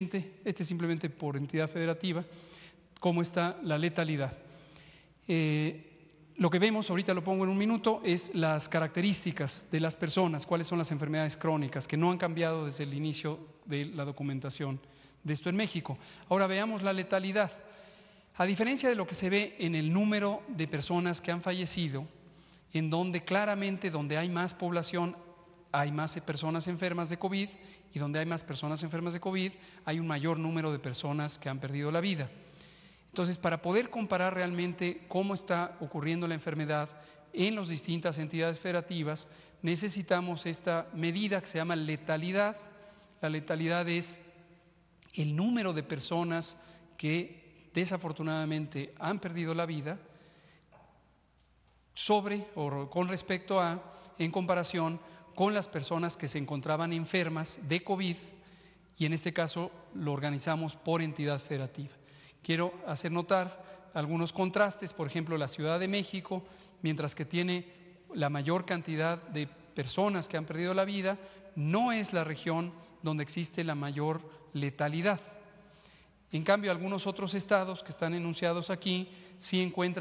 este, este simplemente por entidad federativa, cómo está la letalidad. Eh, lo que vemos, ahorita lo pongo en un minuto, es las características de las personas, cuáles son las enfermedades crónicas, que no han cambiado desde el inicio de la documentación de esto en México. Ahora veamos la letalidad. A diferencia de lo que se ve en el número de personas que han fallecido, en donde claramente donde hay más población hay más personas enfermas de COVID y donde hay más personas enfermas de COVID hay un mayor número de personas que han perdido la vida. Entonces, para poder comparar realmente cómo está ocurriendo la enfermedad en las distintas entidades federativas, necesitamos esta medida que se llama letalidad. La letalidad es el número de personas que desafortunadamente han perdido la vida sobre o con respecto a, en comparación con las personas que se encontraban enfermas de COVID y en este caso lo organizamos por entidad federativa. Quiero hacer notar algunos contrastes, por ejemplo, la Ciudad de México, mientras que tiene la mayor cantidad de personas que han perdido la vida, no es la región donde existe la mayor letalidad. En cambio, algunos otros estados que están enunciados aquí sí encuentran